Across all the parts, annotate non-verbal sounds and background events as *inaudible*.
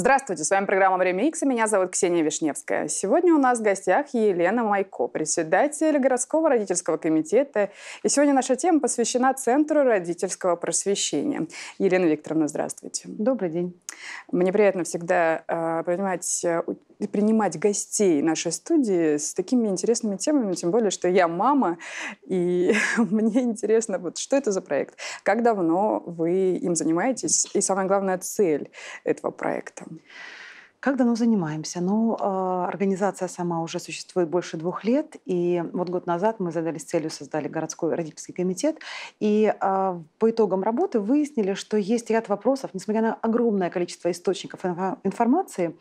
Здравствуйте, с вами программа «Время Икс», меня зовут Ксения Вишневская. Сегодня у нас в гостях Елена Майко, председатель городского родительского комитета. И сегодня наша тема посвящена Центру родительского просвещения. Елена Викторовна, здравствуйте. Добрый день. Мне приятно всегда э, принимать э, принимать гостей нашей студии с такими интересными темами, тем более, что я мама, и *laughs* мне интересно, вот что это за проект, как давно вы им занимаетесь, и самая главная цель этого проекта. Как давно занимаемся? Ну, а, организация сама уже существует больше двух лет, и вот год назад мы задались целью, создали городской родительский комитет, и а, по итогам работы выяснили, что есть ряд вопросов, несмотря на огромное количество источников информации,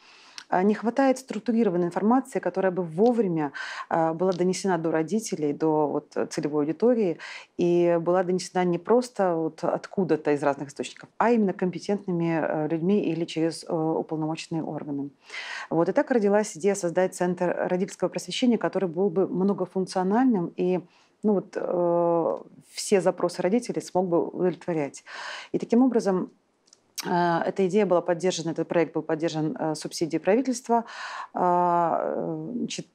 а, не хватает структурированной информации, которая бы вовремя а, была донесена до родителей, до вот целевой аудитории, и была донесена не просто вот откуда-то из разных источников, а именно компетентными э, людьми или через э, уполномоченные органы. Вот и так родилась идея создать центр родительского просвещения, который был бы многофункциональным и ну вот, э, все запросы родителей смог бы удовлетворять. И таким образом Э, эта идея была поддержана, этот проект был поддержан э, субсидией правительства. А, э, значит,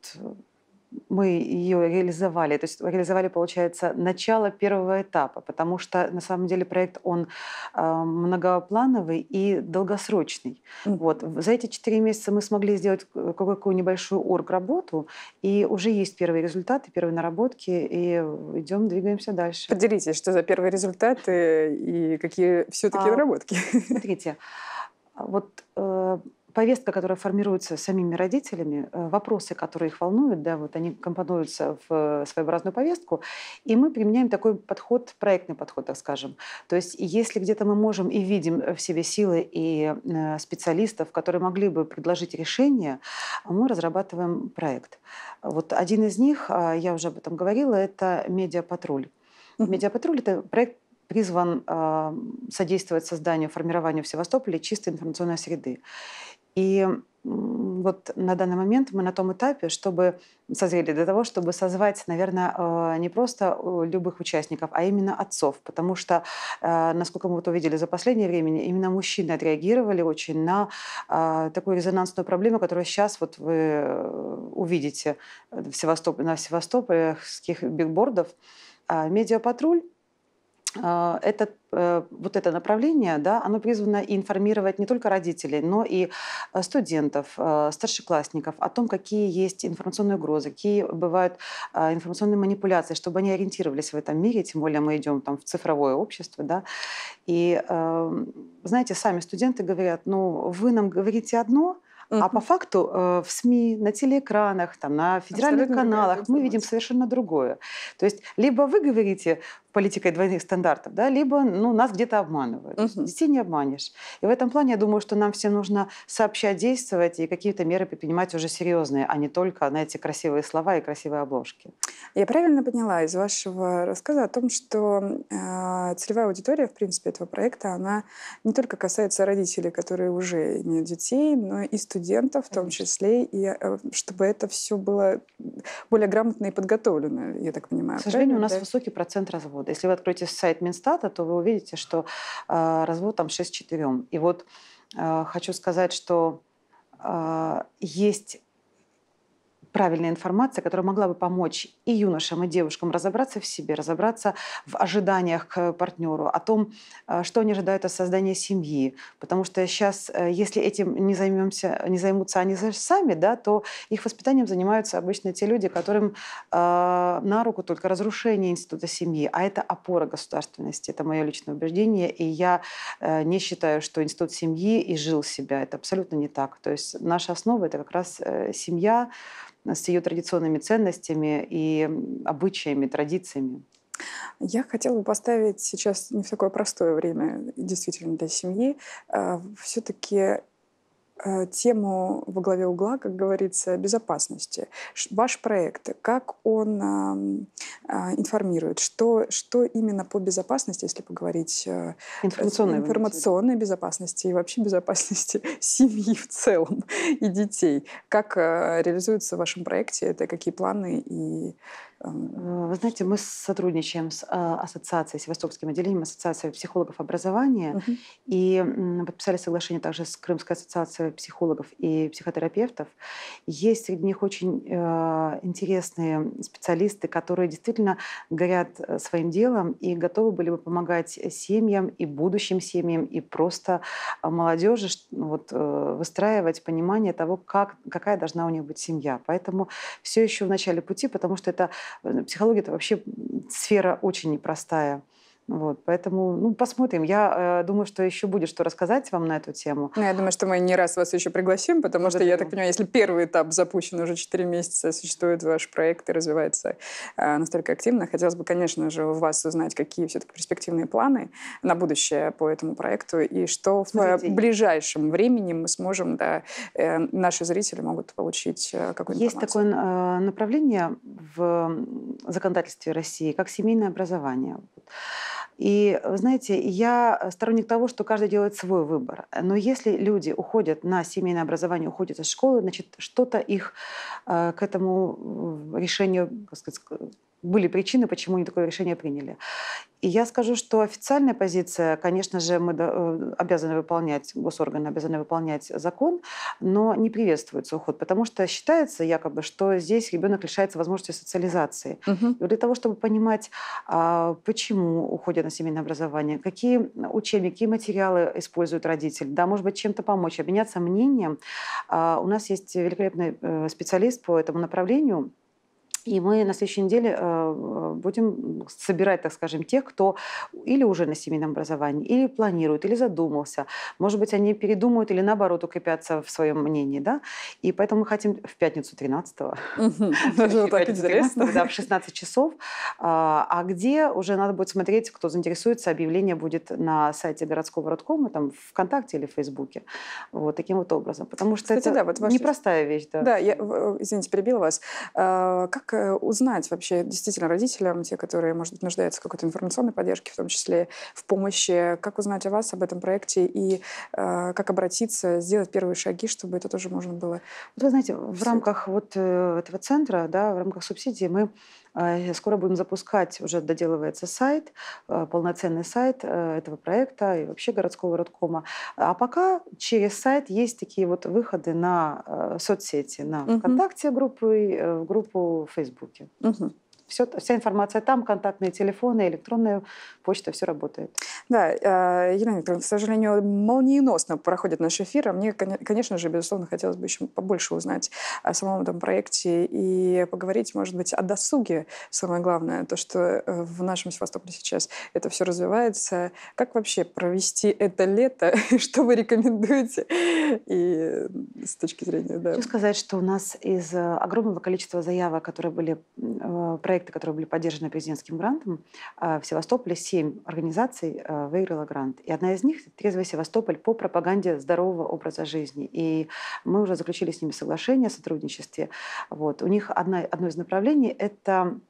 мы ее реализовали, то есть реализовали, получается, начало первого этапа, потому что на самом деле проект он а, многоплановый и долгосрочный. Mm-hmm. Вот за эти четыре месяца мы смогли сделать э, какую-то небольшую орг-работу, и уже есть первые результаты, первые наработки, и идем, двигаемся дальше. Поделитесь, что за первые результаты и какие все-таки а, наработки. *laughs* Смотрите, а, вот э, повестка, которая формируется самими родителями, э, вопросы, которые их волнуют, да, вот они компонуются в э, своеобразную повестку, и мы применяем такой подход, проектный подход, так скажем. То есть если где-то мы можем и видим э, в себе силы и специалистов, которые могли бы предложить решение, мы разрабатываем проект. Вот один из них, а, я уже об этом говорила, это «Медиапатруль». «Медиапатруль» — это проект призван э, содействовать созданию, формированию в Севастополе чистой информационной среды. И вот на данный момент мы на том этапе, чтобы созрели для того, чтобы созвать, наверное, э, не просто любых участников, а именно отцов. Потому что, э, насколько мы вот увидели за последнее время, именно мужчины отреагировали очень на э, такую резонансную проблему, которую сейчас вот вы увидите в Севастоп... на севастопольских бигбордах. А, Медиапатруль а, это, э, вот это направление, да, оно призвано информировать не только родителей, но и э, студентов, э, старшеклассников о том, какие есть информационные угрозы, какие бывают информационные манипуляции, чтобы они ориентировались в этом мире, тем более мы идем там, в цифровое общество. Да. И, эм, знаете, сами студенты говорят, ну, вы нам говорите одно, А по факту э, в СМИ, на телеэкранах, там, на федеральных Абсолютно каналах мы видим совершенно другое. То есть либо вы говорите, политикой двойных стандартов, да, либо ну, нас где-то обманывают. Угу. Детей не обманешь. И в этом плане я думаю, что нам всем нужно сообща действовать и какие-то меры принимать уже серьезные, а не только, знаете, красивые слова и красивые обложки. Я правильно поняла из вашего рассказа о том, что э, целевая аудитория, в принципе, этого проекта, она не только касается родителей, которые уже имеют детей, но и студентов в том числе, и э, чтобы это все было более грамотно и подготовлено, я так понимаю. К сожалению, у нас да? высокий процент разводов развода. Если вы откроете сайт Минстата, то вы увидите, что э, развод там 6 четырем. И вот э, хочу сказать, что э, есть правильная информация, которая могла бы помочь и юношам, и девушкам разобраться в себе, разобраться в ожиданиях к партнеру, о том, э, что они ожидают от создания семьи. Потому что сейчас, э, если этим не, займемся, не займутся они сами, да, то их воспитанием занимаются обычно те люди, которым э, на руку только разрушение института семьи, а это опора государственности. Это мое личное убеждение, и я э, не считаю, что институт семьи и жил себя. Это абсолютно не так. То есть наша основа – это как раз э, семья с ее традиционными ценностями и обычаями, традициями? Я хотела бы поставить сейчас не в такое простое время, действительно, для семьи. А, Все-таки Э, тему во главе угла, как говорится, безопасности. Ваш проект, как он а, информирует, что, что именно по безопасности, если поговорить э, информационной, информационной безопасности и вообще безопасности *laughs* семьи в целом и детей, как э, реализуется в вашем проекте это, какие планы и Эм, вы знаете, мы сотрудничаем с а, ассоциацией, Севастопольским отделением Ассоциации психологов образования, угу. и подписали соглашение также с Крымской ассоциацией психологов и психотерапевтов. Есть среди них очень э, интересные специалисты, которые действительно горят э, своим делом и готовы были бы помогать семьям и будущим семьям, и просто молодежи вот, э, выстраивать понимание того, как, какая должна у них быть семья. Поэтому все еще в начале пути, потому что это Психология – это вообще сфера очень непростая. Вот, поэтому, ну, посмотрим. Я э, думаю, что еще будет что рассказать вам на эту тему. Ну, я думаю, что мы не раз вас еще пригласим, потому что, я так понимаю, если первый этап запущен уже 4 месяца, существует ваш проект и развивается э, настолько активно, хотелось бы, конечно же, у вас узнать, какие все-таки перспективные планы на будущее по этому проекту и что Смотрите. в ближайшем времени мы сможем, да, э, наши зрители могут получить э, какую-то Есть информацию. такое э, направление в законодательстве России, как семейное образование. И, вы знаете, я э, сторонник того, что каждый делает свой выбор. Э, но если люди уходят на семейное образование, уходят из школы, значит, что-то их э, к этому решению сказать, были причины, почему они такое решение приняли. И я скажу, что официальная позиция, конечно же, мы э, обязаны выполнять, госорганы обязаны выполнять закон, но не приветствуется уход, потому что считается якобы, что здесь ребенок лишается возможности социализации. Угу. И вот для того, чтобы понимать, а, почему уходят на семейное образование, какие учебники, какие материалы используют родители, да, может быть, чем-то помочь, обменяться мнением. А, у нас есть великолепный э, специалист по этому направлению, и мы на следующей неделе э, будем собирать, так скажем, тех, кто или уже на семейном образовании, или планирует, или задумался. Может быть, они передумают или наоборот укрепятся в своем мнении. Да? И поэтому мы хотим в пятницу 13-го. *laughs* в 16 часов. А, а где уже надо будет смотреть, кто заинтересуется, объявление будет на сайте городского родкома, там ВКонтакте или в Фейсбуке. Вот таким вот образом. Потому что это непростая вещь. Да, э, извините, перебила вас. А, как Э, узнать вообще действительно родителям, те, которые, может быть, нуждаются в какой-то информационной поддержке, в том числе в помощи, как узнать о вас, об этом проекте и э, как обратиться, сделать первые шаги, чтобы это тоже можно было... вот Вы знаете, в рамках вот э, этого центра, да, в рамках субсидии мы Э, скоро будем запускать, уже доделывается сайт, э, полноценный сайт э, этого проекта и вообще городского родкома. А пока через сайт есть такие вот выходы на соцсети, на ВКонтакте группы, в группу в Фейсбуке. Угу. Все, вся информация там, контактные телефоны, электронная почта, все работает. Да, э, Елена Николаевна, к сожалению, молниеносно проходит наш эфир, а мне, конечно же, безусловно, хотелось бы еще побольше узнать о самом этом проекте и поговорить, может быть, о досуге, самое главное, то, что э, в нашем Севастополе сейчас это все развивается. Как вообще провести это лето? *laughs* Что вы рекомендуете? И с точки зрения, да. Хочу сказать, что у нас из э, огромного количества заявок, которые были проекты, проекты, которые были поддержаны президентским грантом, а, в Севастополе 7 организаций а, выиграла грант. И одна из них — «Трезвый Севастополь» по пропаганде здорового образа жизни. И мы уже заключили с ними соглашение о сотрудничестве. Вот. У них одна, одно из направлений — это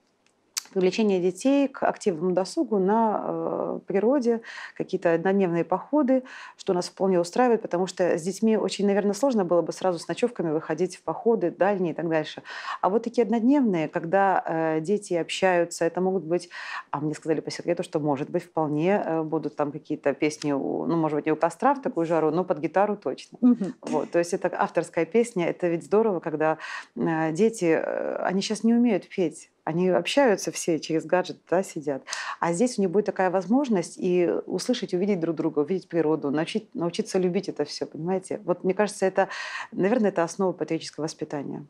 привлечение детей к активному досугу на э, природе, какие-то однодневные походы, что нас вполне устраивает, потому что с детьми очень, наверное, сложно было бы сразу с ночевками выходить в походы дальние и так дальше. А вот такие однодневные, когда э, дети общаются, это могут быть, а мне сказали по секрету, что, может быть, вполне э, будут там какие-то песни, у, ну, может быть, не у костра в такую жару, но под гитару точно. Угу. Вот, то есть это авторская песня, это ведь здорово, когда э, дети, э, они сейчас не умеют петь, они общаются все через гаджет, да, сидят. А здесь у них будет такая возможность и услышать, увидеть друг друга, увидеть природу, научить, научиться любить это все, понимаете? Вот мне кажется, это, наверное, это основа патриотического воспитания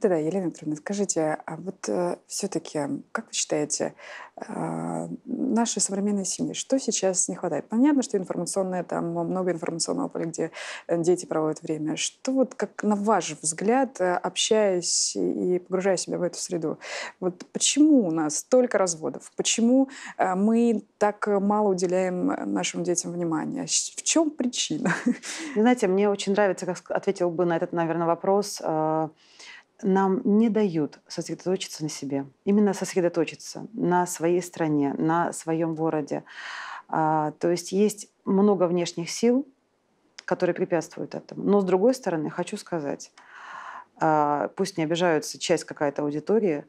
да да, Елена Петровна, скажите, а вот э, все-таки, как вы считаете, э, а, наши современные семьи, что сейчас не хватает? Понятно, что информационное, там много информационного поля, где э, дети проводят время. Что вот, как на ваш взгляд, э, общаясь и погружая себя в эту среду, вот почему у нас столько разводов? Почему э, мы так мало уделяем э, нашим детям внимания? В чем причина? Знаете, мне очень нравится, как ответил бы на этот, наверное, вопрос а, нам не дают сосредоточиться на себе. Именно сосредоточиться на своей стране, на своем городе. А, то есть есть много внешних сил, которые препятствуют этому. Но с другой стороны, хочу сказать, а, пусть не обижаются часть какая-то аудитории,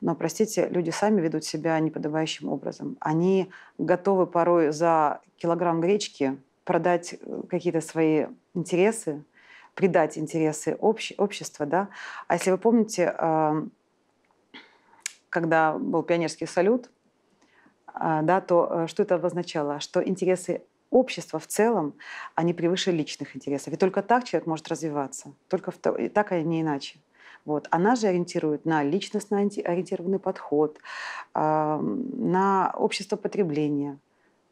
но, простите, люди сами ведут себя неподобающим образом. Они готовы порой за килограмм гречки продать э, какие-то свои интересы, придать интересы обще, общества. Да? А если вы помните, когда был пионерский салют, а, да, то э, что это обозначало? Что интересы общества в целом, они превыше личных интересов. И только так человек может развиваться. Только в, и так, а не иначе. Вот. Она же ориентирует на личностно ориентированный подход, на общество потребления.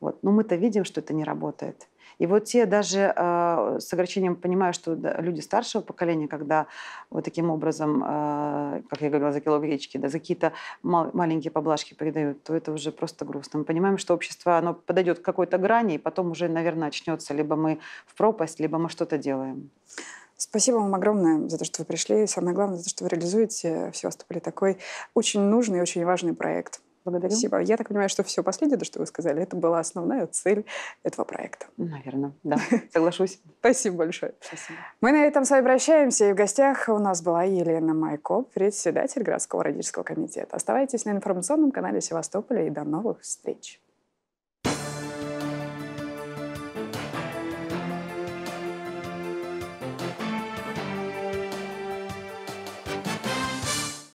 Вот. Но мы-то видим, что это не работает. И вот те даже э, с огорчением понимаю, что люди старшего поколения, когда вот таким образом, э, как я говорила, за кило гречки, да, за какие-то мал- маленькие поблажки передают, то это уже просто грустно. Мы понимаем, что общество, оно подойдет к какой-то грани, и потом уже, наверное, начнется либо мы в пропасть, либо мы что-то делаем. Спасибо вам огромное за то, что вы пришли. И самое главное, за то, что вы реализуете в Севастополе такой очень нужный и очень важный проект. Благодарю. Спасибо. Я так понимаю, что все последнее, что вы сказали, это была основная цель этого проекта. Наверное, да. *laughs* Соглашусь. Спасибо большое. Спасибо. Мы на этом с вами прощаемся. И в гостях у нас была Елена Майко, председатель городского родительского комитета. Оставайтесь на информационном канале Севастополя и до новых встреч.